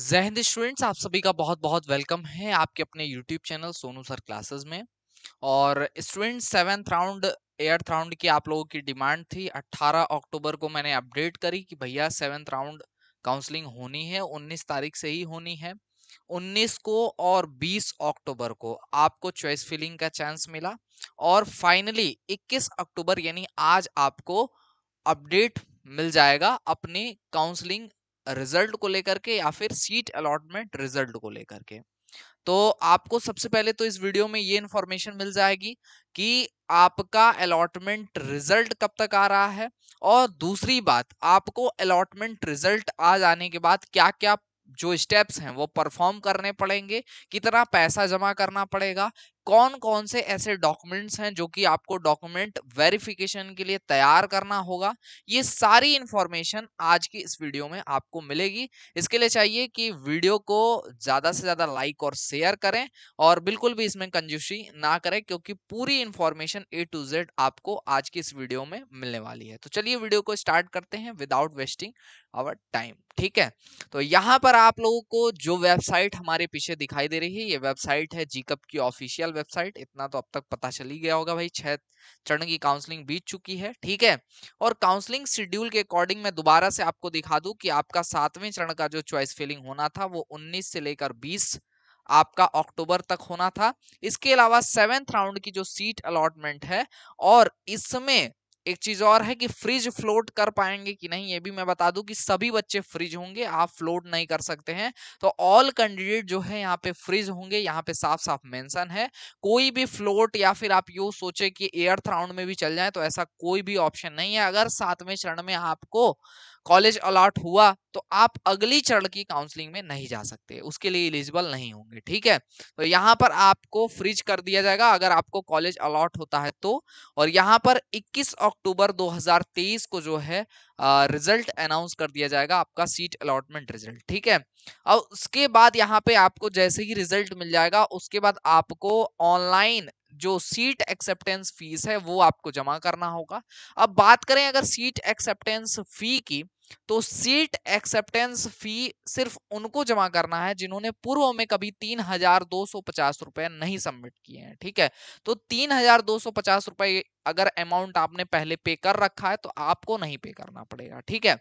जय हिंद स्टूडेंट्स आप सभी का बहुत बहुत वेलकम है आपके अपने YouTube channel Sonu sir classes में और students seventh round eighth round की आप लोगों की डिमांड थी 18 अक्टूबर को मैंने अपडेट करी कि भैया सेवेंथ राउंड काउंसलिंग होनी है 19 तारीख से ही होनी है 19 को और 20 अक्टूबर को आपको चॉइस फिलिंग का चांस मिला और फाइनली 21 अक्टूबर यानी आज आपको अपडेट मिल जाएगा अपनी काउंसलिंग रिजल्ट को लेकर के या फिर सीट अलॉटमेंट रिजल्ट को लेकर के तो आपको सबसे पहले तो इस वीडियो में ये इंफॉर्मेशन मिल जाएगी कि आपका अलॉटमेंट रिजल्ट कब तक आ रहा है और दूसरी बात आपको अलॉटमेंट रिजल्ट आ जाने के बाद क्या क्या जो स्टेप्स हैं वो परफॉर्म करने पड़ेंगे कितना पैसा जमा करना पड़ेगा कौन कौन से ऐसे डॉक्यूमेंट्स हैं जो कि आपको डॉक्यूमेंट वेरिफिकेशन के लिए तैयार करना होगा ये सारी इंफॉर्मेशन आज की इस वीडियो में आपको मिलेगी इसके लिए चाहिए कि वीडियो को ज़्यादा से ज़्यादा लाइक और शेयर करें और बिल्कुल भी इसमें कंजूसी ना करें क्योंकि पूरी इन्फॉर्मेशन ए टू जेड आपको आज की इस वीडियो में मिलने वाली है तो चलिए वीडियो को स्टार्ट करते हैं विदाउट वेस्टिंग आवर टाइम ठीक है तो यहाँ पर आप लोगों को जो वेबसाइट हमारे पीछे दिखाई दे रही है ये वेबसाइट है जीकप की ऑफिशियल वेबसाइट इतना तो अब तक पता चल ही गया होगा भाई छह चरण की काउंसलिंग बीत चुकी है ठीक है और काउंसलिंग शेड्यूल के अकॉर्डिंग मैं दोबारा से आपको दिखा दू कि आपका सातवें चरण का जो चॉइस फिलिंग होना था वो उन्नीस से लेकर बीस आपका अक्टूबर तक होना था इसके अलावा सेवेंथ राउंड की जो सीट अलॉटमेंट है और इसमें एक चीज और है कि फ्रिज फ्लोट कर पाएंगे कि नहीं ये भी मैं बता दूं कि सभी बच्चे फ्रिज होंगे आप फ्लोट नहीं कर सकते हैं तो ऑल कैंडिडेट जो है यहाँ पे फ्रिज होंगे यहाँ पे साफ साफ मेंशन है कोई भी फ्लोट या फिर आप यू सोचे कि एयर्थ राउंड में भी चल जाए तो ऐसा कोई भी ऑप्शन नहीं है अगर सातवें चरण में आपको कॉलेज अलॉट हुआ तो आप अगली चरण की काउंसलिंग में नहीं जा सकते उसके लिए एलिजिबल नहीं होंगे ठीक है तो यहाँ पर आपको फ्रिज कर दिया जाएगा अगर आपको कॉलेज अलॉट होता है तो और यहाँ पर 21 अक्टूबर 2023 को जो है रिजल्ट अनाउंस कर दिया जाएगा आपका सीट अलॉटमेंट रिजल्ट ठीक है और उसके बाद यहाँ पे आपको जैसे ही रिजल्ट मिल जाएगा उसके बाद आपको ऑनलाइन जो सीट एक्सेप्टेंस फीस है वो आपको जमा करना होगा अब बात करें अगर सीट एक्सेप्टेंस फी की तो सीट एक्सेप्टेंस फी सिर्फ उनको जमा करना है जिन्होंने पूर्व में कभी तीन हजार दो सौ पचास रुपए नहीं सबमिट किए हैं ठीक है तो तीन हजार दो सौ पचास रुपए अगर अमाउंट आपने पहले पे कर रखा है तो आपको नहीं पे करना पड़ेगा ठीक है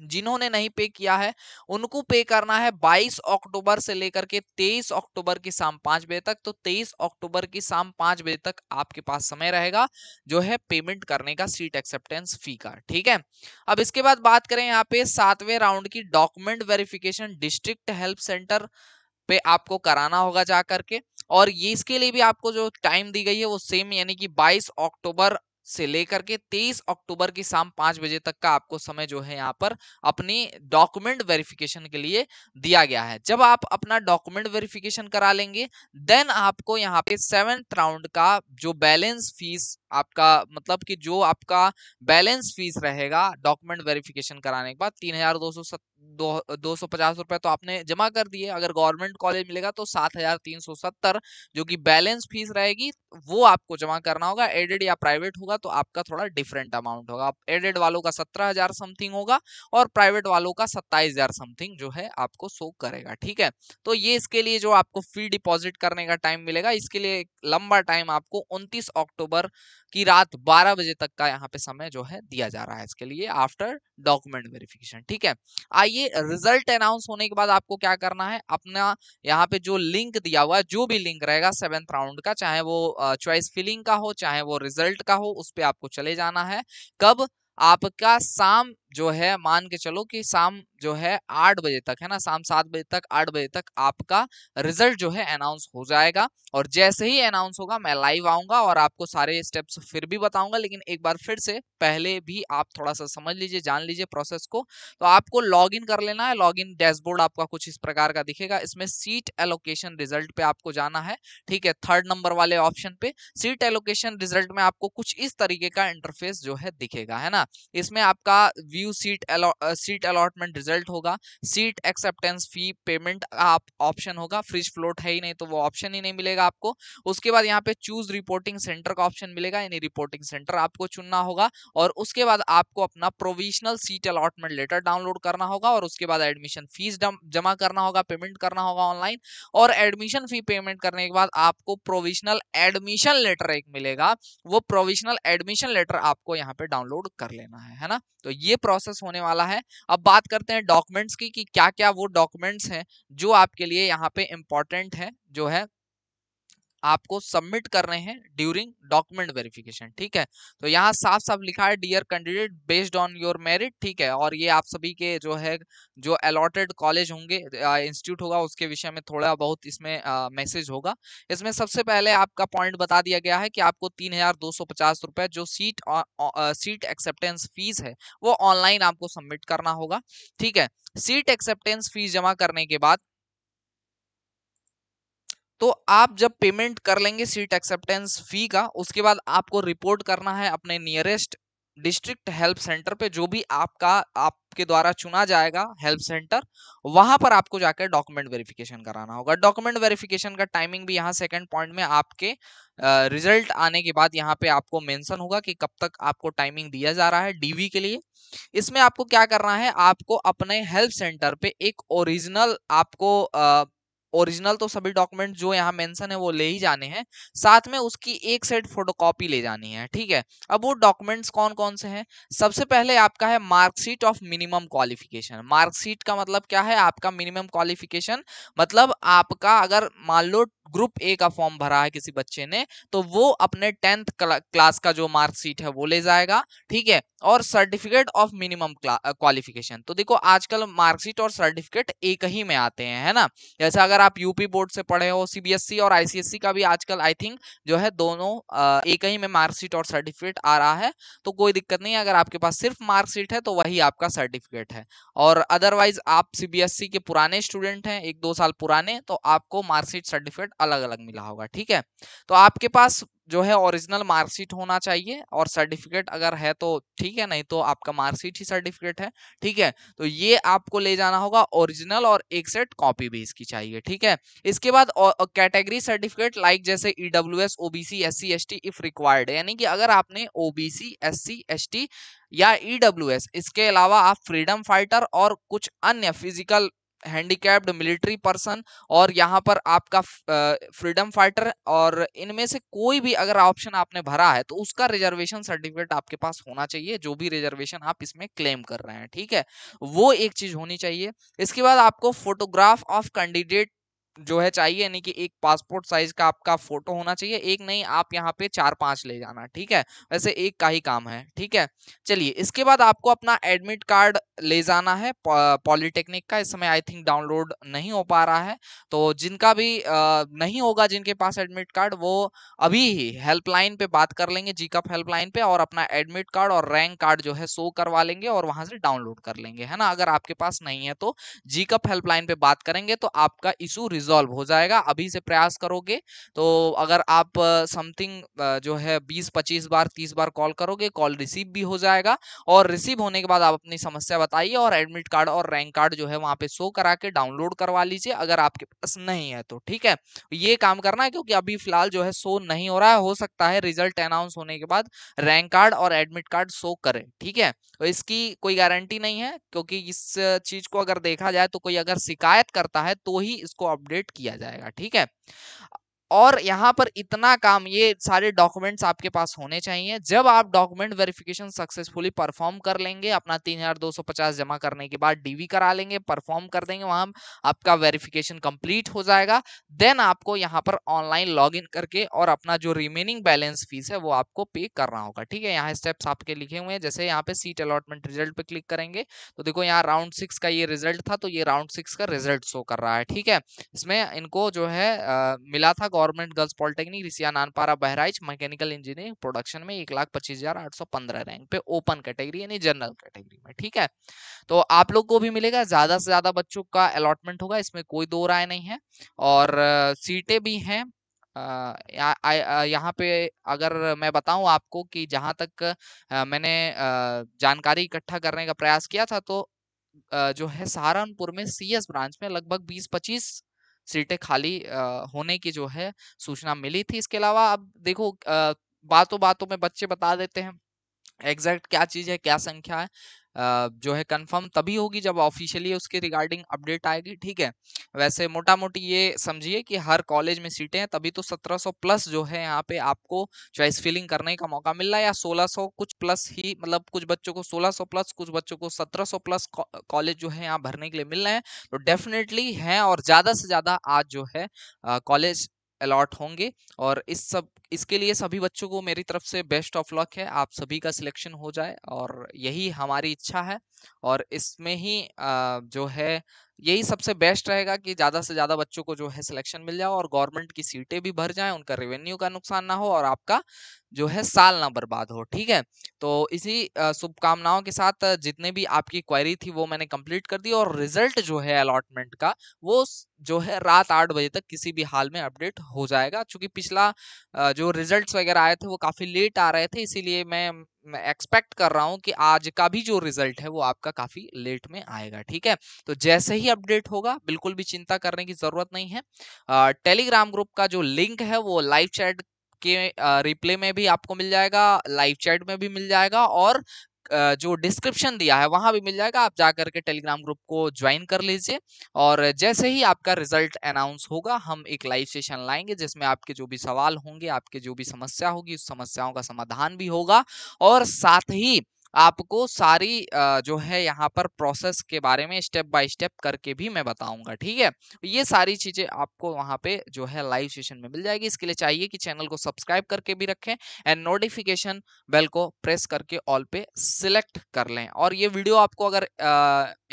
जिन्होंने नहीं पे किया है उनको पे करना है 22 अक्टूबर से लेकर के 23 अक्टूबर की शाम पांच बजे तक तो 23 अक्टूबर की शाम पांच बजे तक आपके पास समय रहेगा जो है पेमेंट करने का सीट एक्सेप्टेंस फी का ठीक है अब इसके बाद बात करें यहाँ पे सातवें राउंड की document verification district help centre पे आपको कराना होगा जा करके और ये इसके लिए भी आपको जो टाइम दी गई है वो सेम यानी कि 22 अक्टूबर से लेकर के 23 अक्टूबर की शाम पांच बजे तक का आपको समय जो है यहाँ पर अपनी डॉक्यूमेंट वेरिफिकेशन के लिए दिया गया है जब आप अपना डॉक्यूमेंट वेरिफिकेशन करा लेंगे देन आपको यहाँ पे सेवेंथ राउंड का जो बैलेंस फीस आपका मतलब कि जो आपका बैलेंस फीस रहेगा डॉक्यूमेंट वेरिफिकेशन कराने के बाद तीन हजार दो सौ दो सौ पचास रुपए तो आपने जमा कर दिए अगर गवर्नमेंट कॉलेज मिलेगा तो सात हजार तीन सौ सत्तर जो कि बैलेंस फीस रहेगी वो आपको जमा करना होगा एडेड या प्राइवेट होगा तो आपका थोड़ा डिफरेंट अमाउंट होगा एडेड वालों का सत्रह हजार समथिंग होगा और प्राइवेट वालों का सत्ताईस हजार समथिंग जो है आपको शो करेगा ठीक है तो ये इसके लिए जो आपको फी डिपॉजिट करने का टाइम मिलेगा इसके लिए लंबा टाइम आपको उनतीस अक्टूबर कि रात 12 बजे तक का यहाँ पे समय जो है दिया जा रहा है इसके लिए आफ्टर डॉक्यूमेंट वेरिफिकेशन ठीक है आइए रिजल्ट अनाउंस होने के बाद आपको क्या करना है अपना यहाँ पे जो लिंक दिया हुआ है जो भी लिंक रहेगा सेवेंथ राउंड का चाहे वो चॉइस फिलिंग का हो चाहे वो रिजल्ट का हो उस पर आपको चले जाना है कब आपका शाम जो है मान के चलो कि शाम जो है आठ बजे तक है ना शाम सात बजे तक आठ बजे तक आपका रिजल्ट जो है अनाउंस हो जाएगा और जैसे ही अनाउंस होगा मैं लाइव आऊंगा और आपको सारे स्टेप्स फिर भी बताऊंगा लेकिन एक बार फिर से पहले भी आप थोड़ा सा समझ लीजिए जान लीजिए प्रोसेस को तो आपको लॉग इन कर लेना है लॉग इन डैशबोर्ड आपका कुछ इस प्रकार का दिखेगा इसमें सीट एलोकेशन रिजल्ट पे आपको जाना है ठीक है थर्ड नंबर वाले ऑप्शन पे सीट एलोकेशन रिजल्ट में आपको कुछ इस तरीके का इंटरफेस जो है दिखेगा है ना इसमें आपका view review seat seat allotment result होगा सीट एक्सेप्टेंस फी पेमेंट आप ऑप्शन होगा फ्रिज फ्लोट है ही नहीं तो वो ऑप्शन ही नहीं मिलेगा आपको उसके बाद यहाँ पे चूज रिपोर्टिंग सेंटर का ऑप्शन मिलेगा यानी रिपोर्टिंग सेंटर आपको चुनना होगा और उसके बाद आपको अपना provisional seat allotment letter download करना होगा और उसके बाद एडमिशन फीस जमा करना होगा पेमेंट करना होगा ऑनलाइन और एडमिशन फी पेमेंट करने के बाद आपको प्रोविजनल एडमिशन लेटर एक मिलेगा वो प्रोविजनल एडमिशन लेटर आपको यहाँ पे डाउनलोड कर लेना है है ना तो ये प्रोसेस होने वाला है अब बात करते हैं डॉक्यूमेंट्स की कि क्या क्या वो डॉक्यूमेंट्स हैं जो आपके लिए यहाँ पे इम्पॉर्टेंट है जो है आपको सबमिट करने हैं ड्यूरिंग डॉक्यूमेंट वेरिफिकेशन ठीक है तो यहाँ साफ साफ लिखा है dear candidate based on your merit ठीक है और ये आप सभी के जो है जो अलॉटेड कॉलेज होंगे इंस्टीट्यूट होगा उसके विषय में थोड़ा बहुत इसमें मैसेज होगा इसमें सबसे पहले आपका पॉइंट बता दिया गया है कि आपको तीन हजार दो सौ पचास रुपए जो सीट आ, आ, सीट एक्सेप्टेंस फीस है वो ऑनलाइन आपको सबमिट करना होगा ठीक है सीट एक्सेप्टेंस फीस जमा करने के बाद तो आप जब पेमेंट कर लेंगे सीट एक्सेप्टेंस फी का उसके बाद आपको रिपोर्ट करना है अपने नियरेस्ट डिस्ट्रिक्ट हेल्प सेंटर पे जो भी आपका आपके द्वारा चुना जाएगा हेल्प सेंटर वहां पर आपको जाकर डॉक्यूमेंट वेरिफिकेशन कराना होगा डॉक्यूमेंट वेरिफिकेशन का टाइमिंग भी यहाँ सेकंड पॉइंट में आपके रिजल्ट आने के बाद यहाँ पे आपको मेंशन होगा कि कब तक आपको टाइमिंग दिया जा रहा है डीवी के लिए इसमें आपको क्या करना है आपको अपने हेल्प सेंटर पे एक ओरिजिनल आपको आ, ओरिजिनल तो सभी डॉक्यूमेंट जो यहाँ मेंशन है वो ले ही जाने हैं साथ में उसकी एक सेट फोटोकॉपी ले जानी है ठीक है अब वो डॉक्यूमेंट्स कौन कौन से हैं सबसे पहले आपका है marksheet of minimum qualification marksheet का मतलब क्या है आपका मिनिमम क्वालिफिकेशन मतलब आपका अगर मान लो ग्रुप ए का फॉर्म भरा है किसी बच्चे ने तो वो अपने टेंथ क्लास का जो मार्कशीट है वो ले जाएगा ठीक है और सर्टिफिकेट ऑफ मिनिमम क्वालिफिकेशन तो देखो आजकल मार्कशीट और सर्टिफिकेट एक ही में आते हैं है ना जैसे अगर आप यूपी बोर्ड से पढ़े हो सीबीएसई e और आईसीएससी e का भी आजकल आई थिंक जो है दोनों एक ही में मार्कशीट और सर्टिफिकेट आ रहा है तो कोई दिक्कत नहीं है अगर आपके पास सिर्फ मार्कशीट है तो वही आपका सर्टिफिकेट है और अदरवाइज आप सीबीएसई e के पुराने स्टूडेंट हैं एक दो साल पुराने तो आपको मार्कशीट सर्टिफिकेट अलग अलग मिला होगा ठीक है तो आपके पास जो है ओरिजिनल मार्कशीट होना चाहिए और सर्टिफिकेट अगर है तो ठीक है नहीं तो आपका मार्कशीट ही सर्टिफिकेट है ठीक है तो ये आपको ले जाना होगा ओरिजिनल और एक सेट कॉपी भी इसकी चाहिए ठीक है इसके बाद कैटेगरी सर्टिफिकेट लाइक जैसे EW S C S C S T if required यानी कि अगर आपने C S C S T या ईडब्ल्यू e एस इसके अलावा आप फ्रीडम फाइटर और कुछ अन्य फिजिकल हैंडीकैप्ड मिलिट्री पर्सन और यहाँ पर आपका फ्रीडम फाइटर और इनमें से कोई भी अगर ऑप्शन आपने भरा है तो उसका रिजर्वेशन सर्टिफिकेट आपके पास होना चाहिए जो भी रिजर्वेशन आप इसमें क्लेम कर रहे हैं ठीक है वो एक चीज होनी चाहिए इसके बाद आपको फोटोग्राफ ऑफ कैंडिडेट जो है चाहिए यानी कि एक पासपोर्ट साइज का आपका फोटो होना चाहिए एक नहीं आप यहाँ पे चार पांच ले जाना ठीक है वैसे एक का ही काम है ठीक है चलिए इसके बाद आपको अपना एडमिट कार्ड ले जाना है पॉलिटेक्निक का इस समय आई थिंक डाउनलोड नहीं हो पा रहा है तो जिनका भी आ, नहीं होगा जिनके पास एडमिट कार्ड वो अभी ही हेल्पलाइन पे बात कर लेंगे जीकप हेल्पलाइन पे और अपना एडमिट कार्ड और रैंक कार्ड जो है शो करवा लेंगे और वहां से डाउनलोड कर लेंगे है ना अगर आपके पास नहीं है तो जीकप हेल्पलाइन पे बात करेंगे तो आपका इशू रिजॉल्व हो जाएगा अभी से प्रयास करोगे तो अगर आप समथिंग जो है बीस पच्चीस बार तीस बार कॉल करोगे कॉल रिसीव भी हो जाएगा और रिसीव होने के बाद आप अपनी समस्या बताइए और एडमिट कार्ड और रैंक कार्ड जो है वहाँ पे शो करा के डाउनलोड करवा लीजिए अगर आपके पास नहीं है तो ठीक है ये काम करना है क्योंकि अभी फिलहाल जो है शो नहीं हो रहा है हो सकता है रिजल्ट अनाउंस होने के बाद रैंक कार्ड और एडमिट कार्ड शो करे ठीक है तो इसकी कोई गारंटी नहीं है क्योंकि इस चीज को अगर देखा जाए तो कोई अगर शिकायत करता है तो ही इसको अपडेट ऑडिट किया जाएगा ठीक है और यहाँ पर इतना काम ये सारे डॉक्यूमेंट्स आपके पास होने चाहिए जब आप डॉक्यूमेंट वेरिफिकेशन सक्सेसफुली परफॉर्म कर लेंगे अपना तीन हजार दो सौ पचास जमा करने के बाद डीवी करा लेंगे परफॉर्म कर देंगे वहां आपका वेरिफिकेशन कंप्लीट हो जाएगा देन आपको यहाँ पर ऑनलाइन लॉग इन करके और अपना जो रिमेनिंग बैलेंस फीस है वो आपको पे करना होगा ठीक है यहाँ स्टेप्स आपके लिखे हुए हैं जैसे यहाँ पे सीट अलॉटमेंट रिजल्ट पे क्लिक करेंगे तो देखो यहाँ राउंड सिक्स का ये रिजल्ट था तो ये राउंड सिक्स का रिजल्ट शो कर रहा है ठीक है इसमें इनको जो है आ, मिला था government girls polytechnic Risia Nanpara Bahraich mechanical engineering production में एक लाख पच्चीस हजार आठ सौ पंद्रह रैंक पे ओपन कैटेगरी यानी जनरल कैटेगरी में ठीक है तो आप लोग को भी मिलेगा ज्यादा से ज्यादा बच्चों का अलॉटमेंट होगा इसमें कोई दो राय नहीं है और सीटें भी हैं यहाँ पे अगर मैं बताऊं आपको कि जहां तक आ, मैंने आ, जानकारी इकट्ठा करने का प्रयास किया था तो आ, जो है सहारनपुर में सीएस ब्रांच में लगभग 20-25 सीटें खाली होने की जो है सूचना मिली थी इसके अलावा अब देखो बातों बातों में बच्चे बता देते हैं एग्जैक्ट क्या चीज है क्या संख्या है जो है कंफर्म तभी होगी जब ऑफिशियली उसके रिगार्डिंग अपडेट आएगी ठीक है वैसे मोटा मोटी ये समझिए कि हर कॉलेज में सीटें हैं तभी तो 1700 प्लस जो है यहाँ पे आपको चॉइस फिलिंग करने का मौका मिल रहा है या 1600 कुछ प्लस ही मतलब कुछ बच्चों को 1600 प्लस कुछ बच्चों को 1700 प्लस कॉलेज जो है यहाँ भरने के लिए मिल रहे हैं तो डेफिनेटली है और ज़्यादा से ज़्यादा आज जो है कॉलेज अलॉट होंगे और इस सब इसके लिए सभी बच्चों को मेरी तरफ से बेस्ट ऑफ लक है आप सभी का सिलेक्शन हो जाए और यही हमारी इच्छा है और इसमें ही जो है यही सबसे बेस्ट रहेगा कि ज़्यादा से ज़्यादा बच्चों को जो है सिलेक्शन मिल जाए और गवर्नमेंट की सीटें भी भर जाएं उनका रेवेन्यू का नुकसान ना हो और आपका जो है साल ना बर्बाद हो ठीक है तो इसी शुभकामनाओं के साथ जितने भी आपकी क्वायरी थी वो मैंने कंप्लीट कर दी और रिजल्ट जो है अलॉटमेंट का वो जो है रात आठ बजे तक किसी भी हाल में अपडेट हो जाएगा चूंकि पिछला जो रिजल्ट वगैरह आए थे वो काफ़ी लेट आ रहे थे इसीलिए मैं मैं एक्सपेक्ट कर रहा हूँ कि आज का भी जो रिजल्ट है वो आपका काफी लेट में आएगा ठीक है तो जैसे ही अपडेट होगा बिल्कुल भी चिंता करने की जरूरत नहीं है टेलीग्राम ग्रुप का जो लिंक है वो लाइव चैट के रिप्ले में भी आपको मिल जाएगा लाइव चैट में भी मिल जाएगा और जो डिस्क्रिप्शन दिया है वहां भी मिल जाएगा आप जाकर के टेलीग्राम ग्रुप को ज्वाइन कर लीजिए और जैसे ही आपका रिजल्ट अनाउंस होगा हम एक लाइव सेशन लाएंगे जिसमें आपके जो भी सवाल होंगे आपके जो भी समस्या होगी उस समस्याओं का समाधान भी होगा और साथ ही आपको सारी जो है यहाँ पर प्रोसेस के बारे में स्टेप बाय स्टेप करके भी मैं बताऊंगा ठीक है ये सारी चीजें आपको वहाँ पे जो है लाइव सेशन में मिल जाएगी इसके लिए चाहिए कि चैनल को सब्सक्राइब करके भी रखें एंड नोटिफिकेशन बेल को प्रेस करके ऑल पे सिलेक्ट कर लें और ये वीडियो आपको अगर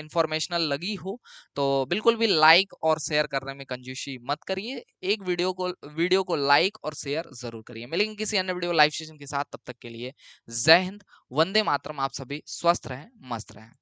इंफॉर्मेशनल लगी हो तो बिल्कुल भी लाइक और शेयर करने में कंजूसी मत करिए एक वीडियो को वीडियो को लाइक और शेयर जरूर करिए मिलेंगे किसी अन्य वीडियो लाइव सेशन के साथ तब तक के लिए जय हिंद वंदे मातरम आप सभी स्वस्थ रहें मस्त रहें